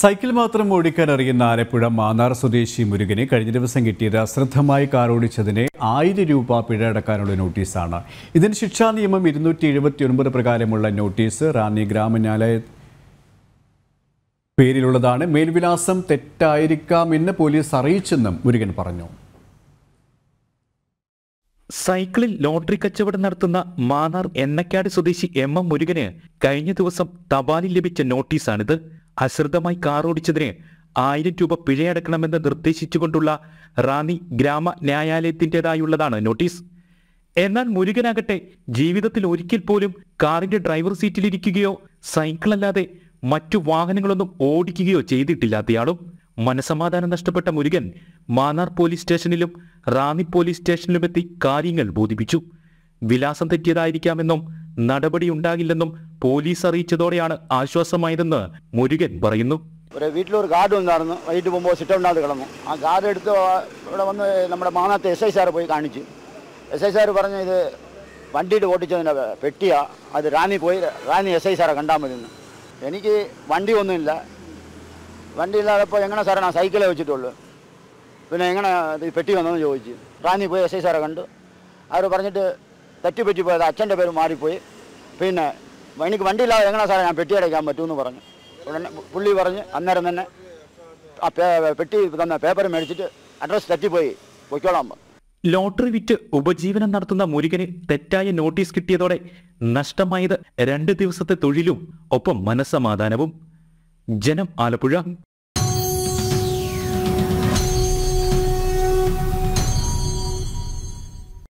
cycle മാത്രം ഓടിക്കാൻ അറിയുന്ന ആലപ്പുഴ മാന്നാർ സ്വദേശി മുരുകനെ കഴിഞ്ഞ ദിവസം കിട്ടിയത് അശ്രദ്ധമായി കാറോടിച്ചതിന് ആയിരം രൂപ പിഴ അടക്കാനുള്ള നോട്ടീസാണ് ഇതിന് ശിക്ഷാ നിയമം ഇരുന്നൂറ്റി എഴുപത്തി ഒൻപത് പ്രകാരമുള്ള നോട്ടീസ് റാന്നി ഗ്രാമന്യായ പേരിലുള്ളതാണ് മേൽവിലാസം തെറ്റായിരിക്കാമെന്ന് പോലീസ് അറിയിച്ചെന്നും മുരുകൻ പറഞ്ഞു സൈക്കിളിൽ ലോട്ടറി കച്ചവടം നടത്തുന്ന മാന്നാർ എണ്ണക്കാട് സ്വദേശി എം എം മുരുകന് കഴിഞ്ഞ ദിവസം തപാലിൽ ലഭിച്ച നോട്ടീസാണിത് അശ്രദ്ധമായി കാർ ഓടിച്ചതിന് ആയിരം രൂപ പിഴയടക്കണമെന്ന് നിർദ്ദേശിച്ചുകൊണ്ടുള്ള റാന്നി ഗ്രാമ ന്യായാലയത്തിൻ്റെതായുള്ളതാണ് നോട്ടീസ് എന്നാൽ മുരുകനാകട്ടെ ജീവിതത്തിൽ ഒരിക്കൽ പോലും കാറിന്റെ ഡ്രൈവർ സീറ്റിലിരിക്കുകയോ സൈക്കിളല്ലാതെ മറ്റു വാഹനങ്ങളൊന്നും ഓടിക്കുകയോ ചെയ്തിട്ടില്ലാത്തയാളും മനസമാധാനം നഷ്ടപ്പെട്ട മുരുകൻ മാന്നാർ പോലീസ് സ്റ്റേഷനിലും റാന്നി പോലീസ് സ്റ്റേഷനിലുമെത്തി കാര്യങ്ങൾ ബോധിപ്പിച്ചു വിലാസം തെറ്റിയതായിരിക്കാമെന്നും നടപടിയുണ്ടാകില്ലെന്നും പോലീസ് അറിയിച്ചതോടെയാണ് ആശ്വാസമായതെന്ന് മുരുകൻ പറയുന്നു ഒരു വീട്ടിലൊരു ഗാർഡ് ഉണ്ടായിരുന്നു വൈകിട്ട് പോകുമ്പോൾ സിറ്റൗണ്ടാണ്ട് കിടന്നു ആ ഗാർഡ് എടുത്ത് ഇവിടെ വന്ന് നമ്മുടെ മാനാത്തെ എസ് ഐ സാറ് പോയി കാണിച്ചു എസ് ഐ സാറ് പറഞ്ഞു ഇത് വണ്ടിയിട്ട് ഓട്ടിച്ചതിൻ്റെ പെട്ടിയാ അത് റാണി പോയി റാണി എസ് ഐ സാറെ കണ്ടാൽ മതി എനിക്ക് വണ്ടി ഒന്നുമില്ല വണ്ടി ഇല്ലാതപ്പോൾ എങ്ങനെ സാറേ ഞാൻ സൈക്കിളേ വെച്ചിട്ടുള്ളൂ പിന്നെ എങ്ങനെ പെട്ടി വന്നതെന്ന് ചോദിച്ചു റാണി പോയി എസ് ഐ സാറെ കണ്ടു അവർ പറഞ്ഞിട്ട് തെറ്റുപറ്റി പോയത് അച്ഛൻ്റെ പേര് മാറിപ്പോയി പിന്നെ എനിക്ക് വണ്ടിയില്ലാതെ എങ്ങനെ സാറേ ഞാൻ പെട്ടി അടയ്ക്കാൻ പറ്റുമെന്ന് പറഞ്ഞു ഉടനെ പുള്ളി പറഞ്ഞ് അന്നേരം തന്നെ ആ പെട്ടി തന്ന പേപ്പർ മേടിച്ചിട്ട് അഡ്രസ്സ് തെറ്റിപ്പോയി പൊയ്ക്കോളാൻ പറഞ്ഞു ലോട്ടറി വിറ്റ് ഉപജീവനം നടത്തുന്ന മുരുകന് തെറ്റായ നോട്ടീസ് കിട്ടിയതോടെ നഷ്ടമായത് രണ്ട് ദിവസത്തെ തൊഴിലും ഒപ്പം മനസ്സമാധാനവും ജനം ആലപ്പുഴ